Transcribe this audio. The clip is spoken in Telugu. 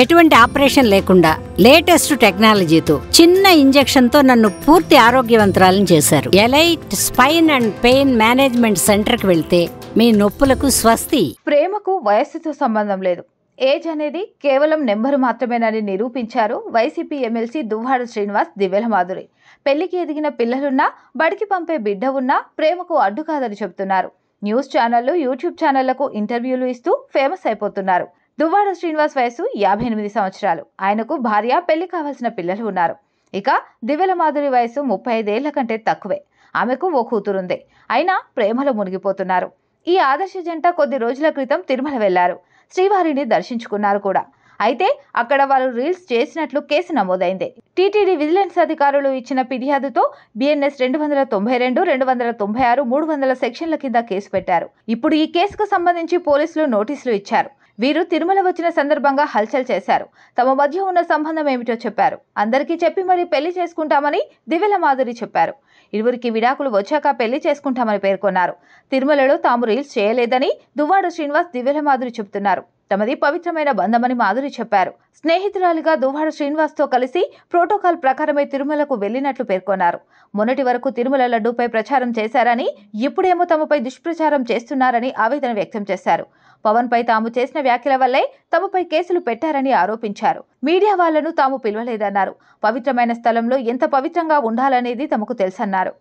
ఎటువంటి ఆపరేషన్ లేకుండా లేటెస్ట్ టెక్నాలజీతో చిన్న ఇంజెక్షన్ తో నన్ను పూర్తి ఆరోగ్యవంతరాలను చేశారు Elite Spine and Pain Management Centre కి వెళ్తే మీ నొప్పులకు స్వస్తి ప్రేమకు వయస్సుతో సంబంధం లేదు ఏజ్ అనేది కేవలం నెంబర్ మాత్రమేనని నిరూపించారు వైసీపీ ఎమ్మెల్సీ దువ్వాడ శ్రీనివాస్ దివ్యల మాధురి పెళ్లికి ఎదిగిన పిల్లలున్నా బడికి పంపే బిడ్డ ఉన్నా ప్రేమకు అడ్డు కాదని చెబుతున్నారు న్యూస్ ఛానళ్లు యూట్యూబ్ ఛానళ్లకు ఇంటర్వ్యూలు ఇస్తూ ఫేమస్ అయిపోతున్నారు దువ్వాడ శ్రీనివాస్ వయసు యాభై ఎనిమిది సంవత్సరాలు ఆయనకు భార్య పెళ్లి కావాల్సిన పిల్లలు ఉన్నారు ఇక దివ్యల మాధురి వయసు ముప్పై ఐదేళ్ల కంటే తక్కువే ఆమెకు ఓ కూతురుంది అయినా ప్రేమలో మునిగిపోతున్నారు ఈ ఆదర్శ జంట కొద్ది రోజుల క్రితం తిరుమల వెళ్లారు శ్రీవారిని దర్శించుకున్నారు కూడా అయితే అక్కడ వారు రీల్స్ చేసినట్లు కేసు నమోదైంది టీటీడీ విజిలెన్స్ అధికారులు ఇచ్చిన ఫిర్యాదుతో బిఎన్ఎస్ రెండు వందల తొంభై రెండు రెండు వందల తొంభై ఆరు మూడు వందల సెక్షన్ల కింద కేసు పెట్టారు ఇప్పుడు ఈ కేసుకు సంబంధించి పోలీసులు నోటీసులు ఇచ్చారు వీరు తిరుమల వచ్చిన సందర్భంగా హల్చల్ చేశారు తమ మధ్య ఉన్న సంబంధం ఏమిటో చెప్పారు అందరికీ చెప్పి మరి పెళ్లి చేసుకుంటామని దివెల మాధురి చెప్పారు ఇరువురికి విడాకులు వచ్చాక పెళ్లి చేసుకుంటామని పేర్కొన్నారు తిరుమలలో తాము రీల్స్ చేయలేదని దువ్వాడు శ్రీనివాస్ దివ్యల మాధురి చెబుతున్నారు తమది పవిత్రమైన బంధమని మాధురి చెప్పారు స్నేహితురాలిగా దువ్వాడ శ్రీనివాస్తో కలిసి ప్రోటోకాల్ ప్రకారమే తిరుమలకు వెళ్లినట్లు పేర్కొన్నారు మొన్నటి వరకు తిరుమల లడ్డూపై ప్రచారం చేశారని ఇప్పుడేమో తమపై దుష్ప్రచారం చేస్తున్నారని ఆవేదన వ్యక్తం చేశారు పవన్పై తాము చేసిన వ్యాఖ్యల వల్లే తమపై కేసులు పెట్టారని ఆరోపించారు మీడియా వాళ్లను తాము పిలవలేదన్నారు పవిత్రమైన స్థలంలో ఎంత పవిత్రంగా ఉండాలనేది తమకు తెలుసన్నారు